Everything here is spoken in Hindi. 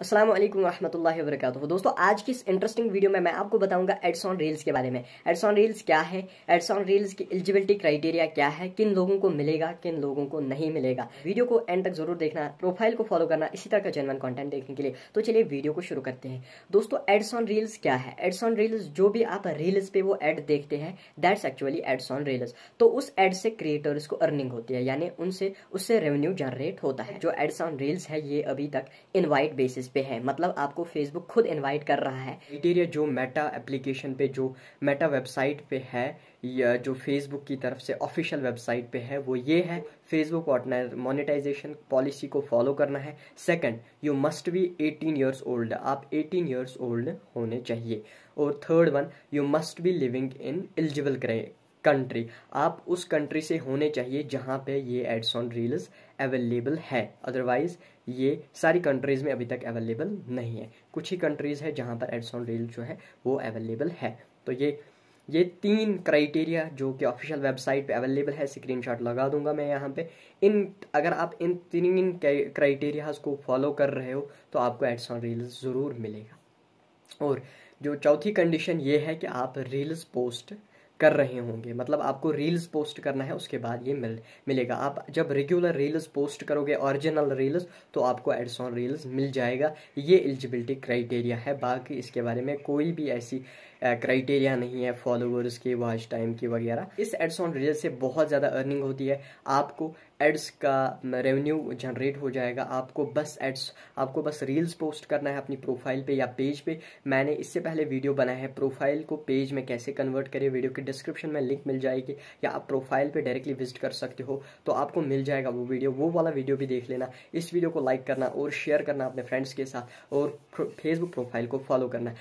असलम वरहमल वर्क दोस्तों आज की इस इंटरेस्टिंग वीडियो में मैं आपको बताऊंगा एड्स ऑन रील्स के बारे में एड्स ऑन रील्स क्या है एड्स ऑन रील्स की एलिजिबिलिटी क्राइटेरिया क्या है किन लोगों को मिलेगा किन लोगों को नहीं मिलेगा वीडियो को एंड तक जरूर देखना प्रोफाइल को फॉलो करना इसी तरह का जेनवन कॉन्टेंट देखने के लिए तो चलिए वीडियो को शुरू करते हैं दोस्तों एड्स ऑन रील्स क्या है एड्स ऑन रील्स जो भी आप रील्स पे वो एड देखते हैं that's actually ads on reels तो उस एड से क्रिएटर्स को अर्निंग होती है यानी उनसे उससे रेवेन्यू जनरेट होता है जो एड्स ऑन रील्स है ये अभी तक इन्वाइट बेसिस पे है मतलब आपको फेसबुक खुद इनवाइट कर रहा है क्राइटेरिया जो मेटा एप्लीकेशन पे जो मेटा वेबसाइट पे है या जो फेसबुक की तरफ से ऑफिशियल वेबसाइट पे है वो ये है फेसबुक मोनेटाइजेशन पॉलिसी को फॉलो करना है second you must be 18 years old आप 18 इयर्स ओल्ड होने चाहिए और third one you must be living in eligible country आप उस कंट्री से होने चाहिए जहाँ पे ये एड्स ऑन रील्स अवेलेबल है अदरवाइज़ ये सारी कंट्रीज़ में अभी तक अवेलेबल नहीं है कुछ ही कंट्रीज़ है जहाँ पर एड्स ऑन रील जो है वो अवेलेबल है तो ये ये तीन क्राइटेरिया जो कि ऑफिशियल वेबसाइट पे अवेलेबल है स्क्रीनशॉट लगा दूंगा मैं यहाँ पे इन अगर आप इन तीन क्राइटेरियाज को फॉलो कर रहे हो तो आपको एड्स ऑन रील्स ज़रूर मिलेगा और जो चौथी कंडीशन ये है कि आप रील्स पोस्ट कर रहे होंगे मतलब आपको रील्स पोस्ट करना है उसके बाद ये मिल मिलेगा आप जब रेगुलर रील्स पोस्ट करोगे ओरिजिनल रील्स तो आपको एड्स ऑन रील्स मिल जाएगा ये एलिजिबिलिटी क्राइटेरिया है बाकी इसके बारे में कोई भी ऐसी क्राइटेरिया नहीं है फॉलोवर्स की वॉच टाइम की वगैरह इस एड्स ऑन रील्स से बहुत ज़्यादा अर्निंग होती है आपको एड्स का रेवेन्यू जनरेट हो जाएगा आपको बस एड्स आपको बस रील्स पोस्ट करना है अपनी प्रोफाइल पे या पेज पे मैंने इससे पहले वीडियो बनाया है प्रोफाइल को पेज में कैसे कन्वर्ट करें वीडियो के डिस्क्रिप्शन में लिंक मिल जाएगी या आप प्रोफाइल पे डायरेक्टली विजिट कर सकते हो तो आपको मिल जाएगा वो वीडियो वो वाला वीडियो भी देख लेना इस वीडियो को लाइक करना और शेयर करना अपने फ्रेंड्स के साथ और फेसबुक प्रोफाइल को फॉलो करना